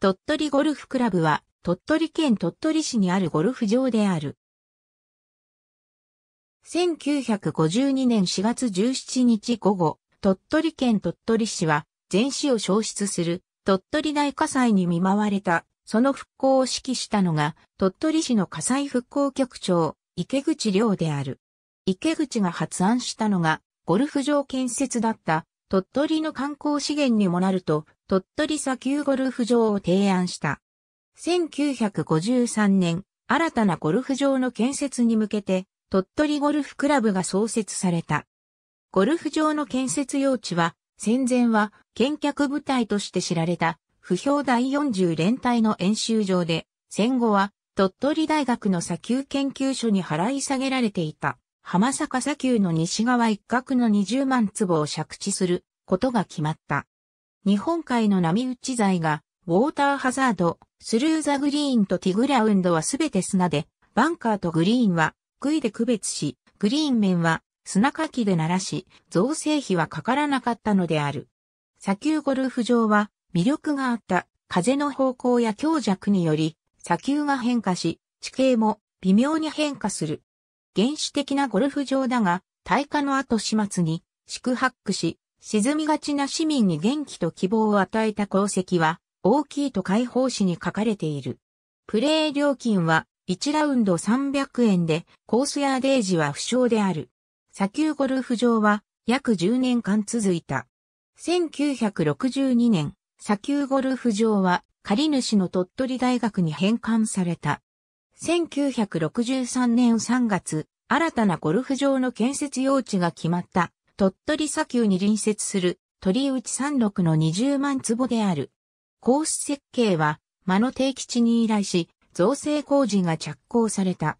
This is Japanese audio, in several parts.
鳥取ゴルフクラブは、鳥取県鳥取市にあるゴルフ場である。1952年4月17日午後、鳥取県鳥取市は、全市を消失する鳥取大火災に見舞われた、その復興を指揮したのが、鳥取市の火災復興局長、池口亮である。池口が発案したのが、ゴルフ場建設だった、鳥取の観光資源にもなると、鳥取砂丘ゴルフ場を提案した。1953年、新たなゴルフ場の建設に向けて、鳥取ゴルフクラブが創設された。ゴルフ場の建設用地は、戦前は、見客部隊として知られた、不評第40連隊の演習場で、戦後は、鳥取大学の砂丘研究所に払い下げられていた、浜坂砂丘の西側一角の20万坪を借地することが決まった。日本海の波打ち材が、ウォーターハザード、スルーザグリーンとティグラウンドはすべて砂で、バンカーとグリーンは、杭で区別し、グリーン面は、砂かきで鳴らし、造成費はかからなかったのである。砂丘ゴルフ場は、魅力があった、風の方向や強弱により、砂丘が変化し、地形も微妙に変化する。原始的なゴルフ場だが、耐火の後始末に、宿泊し、沈みがちな市民に元気と希望を与えた功績は大きいと解放誌に書かれている。プレー料金は1ラウンド300円でコースやデージは不詳である。砂丘ゴルフ場は約10年間続いた。1962年、砂丘ゴルフ場は借主の鳥取大学に返還された。1963年3月、新たなゴルフ場の建設用地が決まった。鳥取砂丘に隣接する鳥内山麓の20万坪である。コース設計は、間の定期地に依頼し、造成工事が着工された。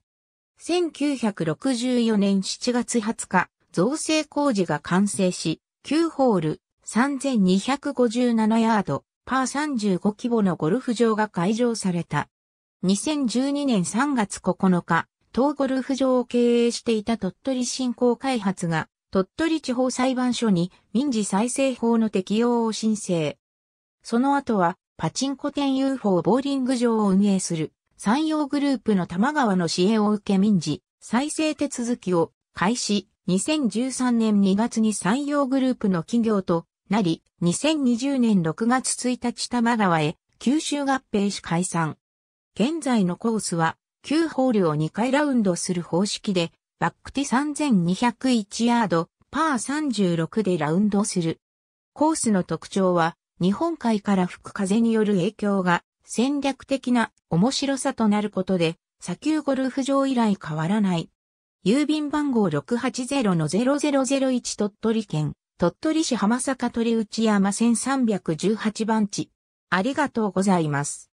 1964年7月20日、造成工事が完成し、9ホール、3257ヤード、パー35規模のゴルフ場が開場された。2012年3月9日、当ゴルフ場を経営していた鳥取振興開発が鳥取地方裁判所に民事再生法の適用を申請。その後は、パチンコ店 UFO ボーリング場を運営する、山陽グループの玉川の支援を受け民事、再生手続きを開始、2013年2月に山陽グループの企業となり、2020年6月1日玉川へ九州合併し解散。現在のコースは、9ホールを2回ラウンドする方式で、バックティ3201ヤード、パー36でラウンドする。コースの特徴は、日本海から吹く風による影響が戦略的な面白さとなることで、砂丘ゴルフ場以来変わらない。郵便番号680-0001鳥取県、鳥取市浜坂鳥内山1318番地。ありがとうございます。